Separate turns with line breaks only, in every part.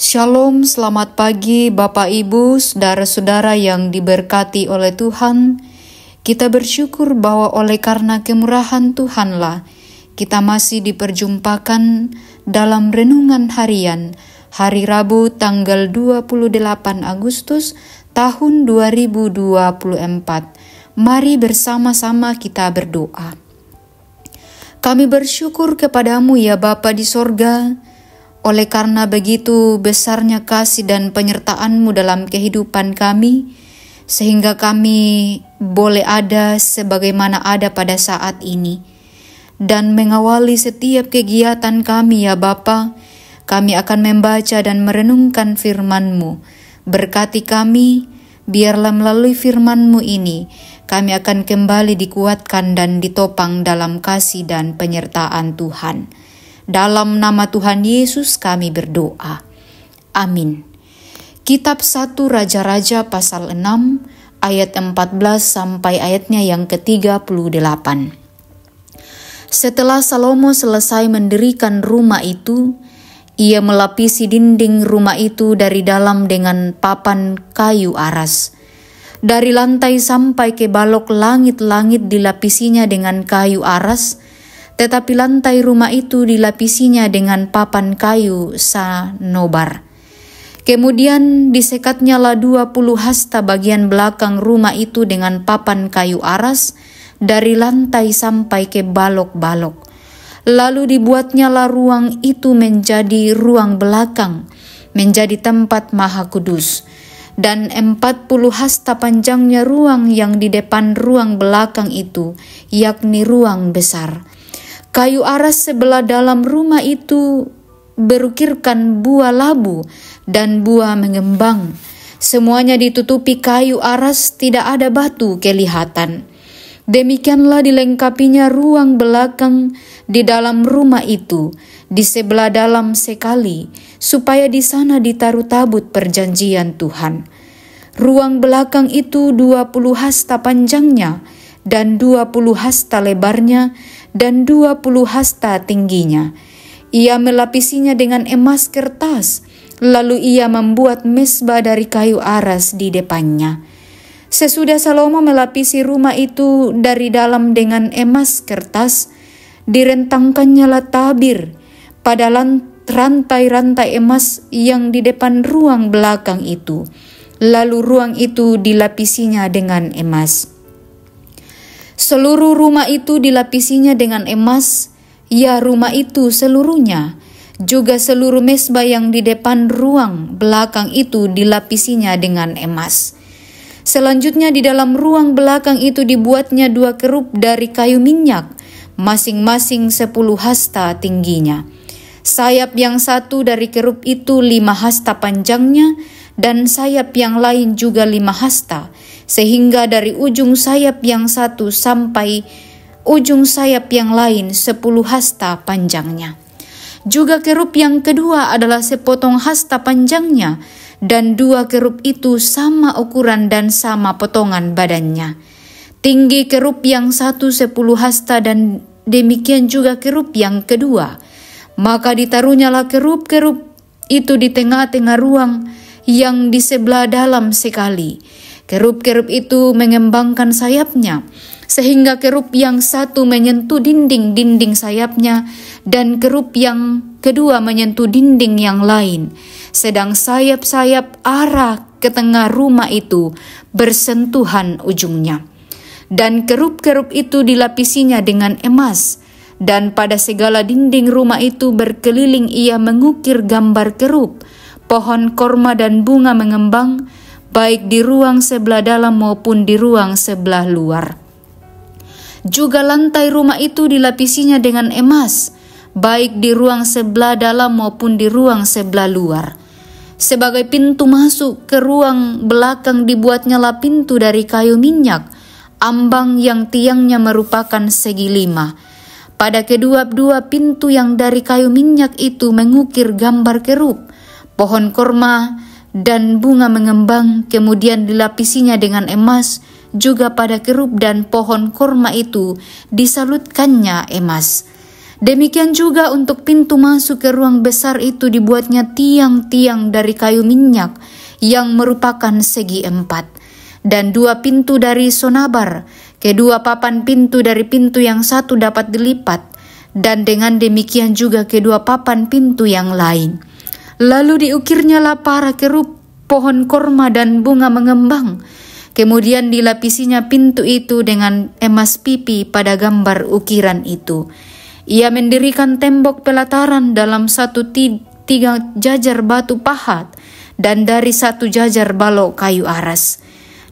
Shalom, selamat pagi Bapak Ibu, saudara-saudara yang diberkati oleh Tuhan. Kita bersyukur bahwa oleh karena kemurahan Tuhanlah kita masih diperjumpakan dalam renungan harian hari Rabu tanggal 28 Agustus tahun 2024. Mari bersama-sama kita berdoa. Kami bersyukur kepadamu ya Bapa di sorga, oleh karena begitu besarnya kasih dan penyertaanMu dalam kehidupan kami, sehingga kami boleh ada sebagaimana ada pada saat ini. Dan mengawali setiap kegiatan kami ya Bapa, kami akan membaca dan merenungkan firman-Mu. Berkati kami, biarlah melalui firman-Mu ini, kami akan kembali dikuatkan dan ditopang dalam kasih dan penyertaan Tuhan. Dalam nama Tuhan Yesus kami berdoa. Amin. Kitab 1 Raja-Raja pasal 6 ayat 14 sampai ayatnya yang ke-38. Setelah Salomo selesai mendirikan rumah itu, ia melapisi dinding rumah itu dari dalam dengan papan kayu aras. Dari lantai sampai ke balok langit-langit dilapisinya dengan kayu aras, tetapi lantai rumah itu dilapisinya dengan papan kayu sanobar. Kemudian disekatnyalah dua puluh hasta bagian belakang rumah itu dengan papan kayu aras dari lantai sampai ke balok-balok. Lalu dibuatnyalah ruang itu menjadi ruang belakang, menjadi tempat maha kudus. Dan empat puluh hasta panjangnya ruang yang di depan ruang belakang itu, yakni ruang besar.' Kayu aras sebelah dalam rumah itu berukirkan buah labu dan buah mengembang. Semuanya ditutupi kayu aras, tidak ada batu kelihatan. Demikianlah dilengkapinya ruang belakang di dalam rumah itu, di sebelah dalam sekali, supaya di sana ditaruh tabut perjanjian Tuhan. Ruang belakang itu dua puluh hasta panjangnya, dan dua puluh hasta lebarnya dan dua puluh hasta tingginya. Ia melapisinya dengan emas kertas, lalu ia membuat mesbah dari kayu aras di depannya. Sesudah Salomo melapisi rumah itu dari dalam dengan emas kertas, direntangkannya lah tabir pada rantai-rantai emas yang di depan ruang belakang itu lalu ruang itu dilapisinya dengan emas. Seluruh rumah itu dilapisinya dengan emas, ya rumah itu seluruhnya. Juga seluruh mesbah yang di depan ruang belakang itu dilapisinya dengan emas. Selanjutnya di dalam ruang belakang itu dibuatnya dua kerup dari kayu minyak, masing-masing sepuluh hasta tingginya Sayap yang satu dari kerub itu lima hasta panjangnya, dan sayap yang lain juga lima hasta, sehingga dari ujung sayap yang satu sampai ujung sayap yang lain sepuluh hasta panjangnya. Juga kerub yang kedua adalah sepotong hasta panjangnya, dan dua kerub itu sama ukuran dan sama potongan badannya. Tinggi kerub yang satu sepuluh hasta dan demikian juga kerub yang kedua. Maka ditaruhnyalah kerup-kerup itu di tengah-tengah ruang yang di sebelah dalam sekali. Kerup-kerup itu mengembangkan sayapnya, sehingga kerup yang satu menyentuh dinding-dinding sayapnya, dan kerup yang kedua menyentuh dinding yang lain. Sedang sayap-sayap arah ke tengah rumah itu bersentuhan ujungnya. Dan kerup-kerup itu dilapisinya dengan emas, dan pada segala dinding rumah itu berkeliling ia mengukir gambar kerup, pohon korma dan bunga mengembang, baik di ruang sebelah dalam maupun di ruang sebelah luar. Juga lantai rumah itu dilapisinya dengan emas, baik di ruang sebelah dalam maupun di ruang sebelah luar. Sebagai pintu masuk ke ruang belakang dibuatnya lah pintu dari kayu minyak, ambang yang tiangnya merupakan segi lima, pada kedua-dua pintu yang dari kayu minyak itu mengukir gambar kerup, pohon korma, dan bunga mengembang, kemudian dilapisinya dengan emas, juga pada kerup dan pohon korma itu disalutkannya emas. Demikian juga untuk pintu masuk ke ruang besar itu dibuatnya tiang-tiang dari kayu minyak yang merupakan segi empat, dan dua pintu dari sonabar, Kedua papan pintu dari pintu yang satu dapat dilipat, dan dengan demikian juga kedua papan pintu yang lain. Lalu diukirnyalah para kerup pohon korma dan bunga mengembang. Kemudian dilapisinya pintu itu dengan emas pipi pada gambar ukiran itu. Ia mendirikan tembok pelataran dalam satu tiga jajar batu pahat dan dari satu jajar balok kayu aras.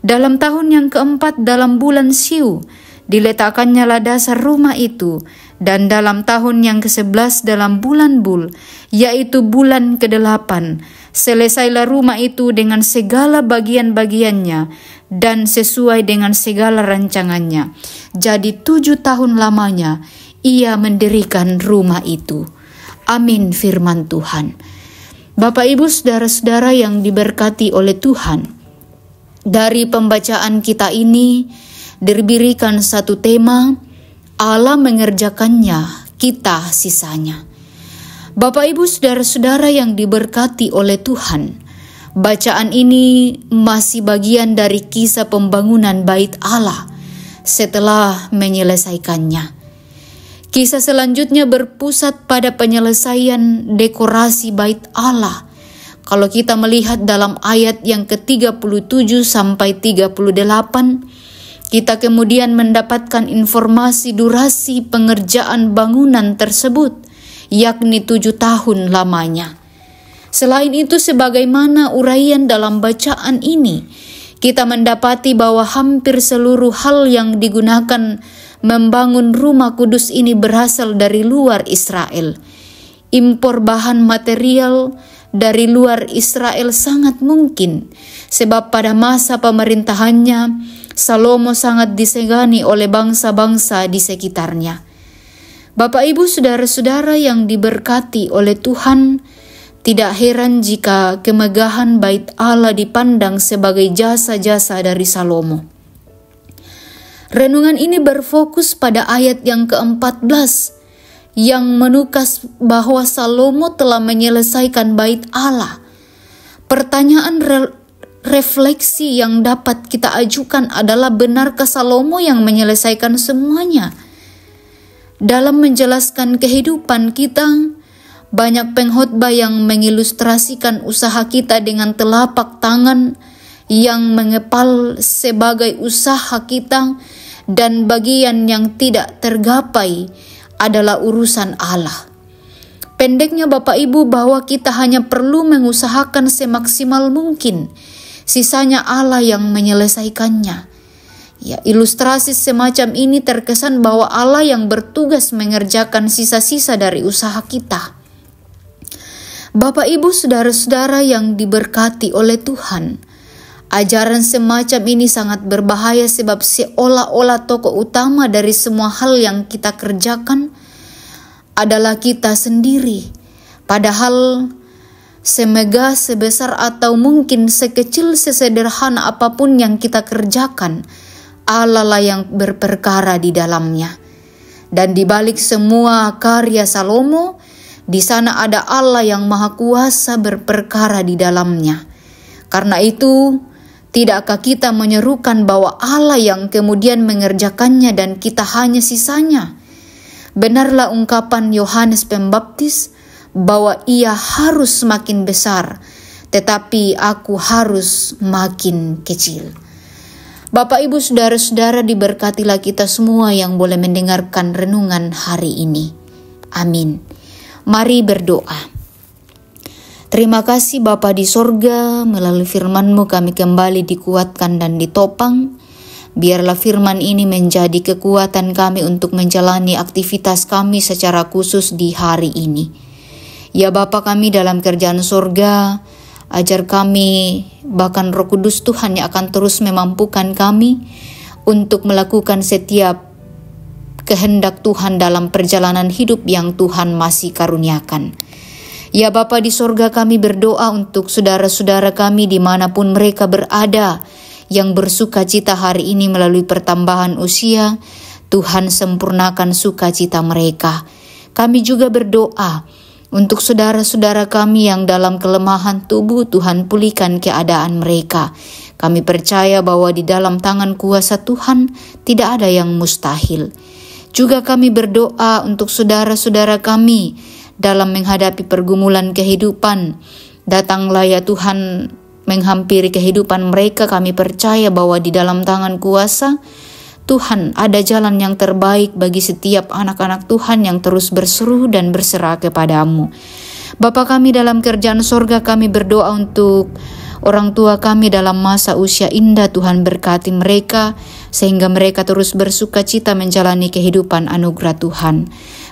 Dalam tahun yang keempat dalam bulan Siu, diletakkannya dasar rumah itu, dan dalam tahun yang ke-11 dalam bulan Bul, yaitu bulan ke-8, selesailah rumah itu dengan segala bagian-bagiannya dan sesuai dengan segala rancangannya. Jadi tujuh tahun lamanya ia mendirikan rumah itu. Amin firman Tuhan. Bapak ibu saudara-saudara yang diberkati oleh Tuhan. Dari pembacaan kita ini, diberikan satu tema, Allah mengerjakannya, kita sisanya. Bapak Ibu Saudara-saudara yang diberkati oleh Tuhan, bacaan ini masih bagian dari kisah pembangunan bait Allah setelah menyelesaikannya. Kisah selanjutnya berpusat pada penyelesaian dekorasi bait Allah – kalau kita melihat dalam ayat yang ke-37 sampai 38, kita kemudian mendapatkan informasi durasi pengerjaan bangunan tersebut, yakni tujuh tahun lamanya. Selain itu, sebagaimana uraian dalam bacaan ini, kita mendapati bahwa hampir seluruh hal yang digunakan membangun rumah kudus ini berasal dari luar Israel. Impor bahan material, dari luar Israel sangat mungkin, sebab pada masa pemerintahannya Salomo sangat disegani oleh bangsa-bangsa di sekitarnya. Bapak, ibu, saudara-saudara yang diberkati oleh Tuhan, tidak heran jika kemegahan Bait Allah dipandang sebagai jasa-jasa dari Salomo. Renungan ini berfokus pada ayat yang ke-14 yang menukas bahwa Salomo telah menyelesaikan bait Allah. Pertanyaan re refleksi yang dapat kita ajukan adalah benarkah Salomo yang menyelesaikan semuanya? Dalam menjelaskan kehidupan kita, banyak pengkhotbah yang mengilustrasikan usaha kita dengan telapak tangan yang mengepal sebagai usaha kita dan bagian yang tidak tergapai adalah urusan Allah. Pendeknya Bapak Ibu bahwa kita hanya perlu mengusahakan semaksimal mungkin, sisanya Allah yang menyelesaikannya. Ya, ilustrasi semacam ini terkesan bahwa Allah yang bertugas mengerjakan sisa-sisa dari usaha kita. Bapak Ibu, saudara-saudara yang diberkati oleh Tuhan, Ajaran semacam ini sangat berbahaya sebab seolah-olah tokoh utama dari semua hal yang kita kerjakan adalah kita sendiri. Padahal semega sebesar atau mungkin sekecil sesederhana apapun yang kita kerjakan, Allah lah yang berperkara di dalamnya. Dan di balik semua karya Salomo, di sana ada Allah yang maha kuasa berperkara di dalamnya. Karena itu, Tidakkah kita menyerukan bahwa Allah yang kemudian mengerjakannya dan kita hanya sisanya? Benarlah ungkapan Yohanes Pembaptis bahwa ia harus semakin besar, tetapi aku harus makin kecil. Bapak, ibu, saudara-saudara, diberkatilah kita semua yang boleh mendengarkan renungan hari ini. Amin. Mari berdoa. Terima kasih Bapa di sorga, melalui FirmanMu kami kembali dikuatkan dan ditopang. Biarlah firman ini menjadi kekuatan kami untuk menjalani aktivitas kami secara khusus di hari ini. Ya Bapa kami dalam kerjaan sorga, ajar kami bahkan roh kudus Tuhan yang akan terus memampukan kami untuk melakukan setiap kehendak Tuhan dalam perjalanan hidup yang Tuhan masih karuniakan. Ya Bapa di sorga kami berdoa untuk saudara-saudara kami dimanapun mereka berada, yang bersuka cita hari ini melalui pertambahan usia, Tuhan sempurnakan sukacita mereka. Kami juga berdoa untuk saudara-saudara kami yang dalam kelemahan tubuh, Tuhan pulihkan keadaan mereka. Kami percaya bahwa di dalam tangan kuasa Tuhan tidak ada yang mustahil. Juga kami berdoa untuk saudara-saudara kami dalam menghadapi pergumulan kehidupan. Datanglah ya Tuhan menghampiri kehidupan mereka. Kami percaya bahwa di dalam tangan kuasa Tuhan ada jalan yang terbaik bagi setiap anak-anak Tuhan yang terus berseru dan berserah kepadamu. Bapa kami dalam kerjaan sorga kami berdoa untuk orang tua kami dalam masa usia indah Tuhan berkati mereka sehingga mereka terus bersuka cita menjalani kehidupan anugerah Tuhan.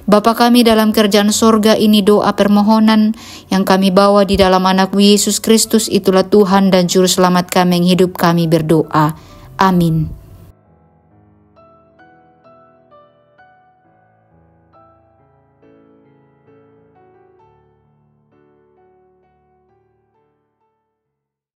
Bapa kami dalam kerjaan sorga ini doa permohonan yang kami bawa di dalam anak Yesus Kristus itulah Tuhan dan Juru Selamat kami yang hidup kami berdoa. Amin.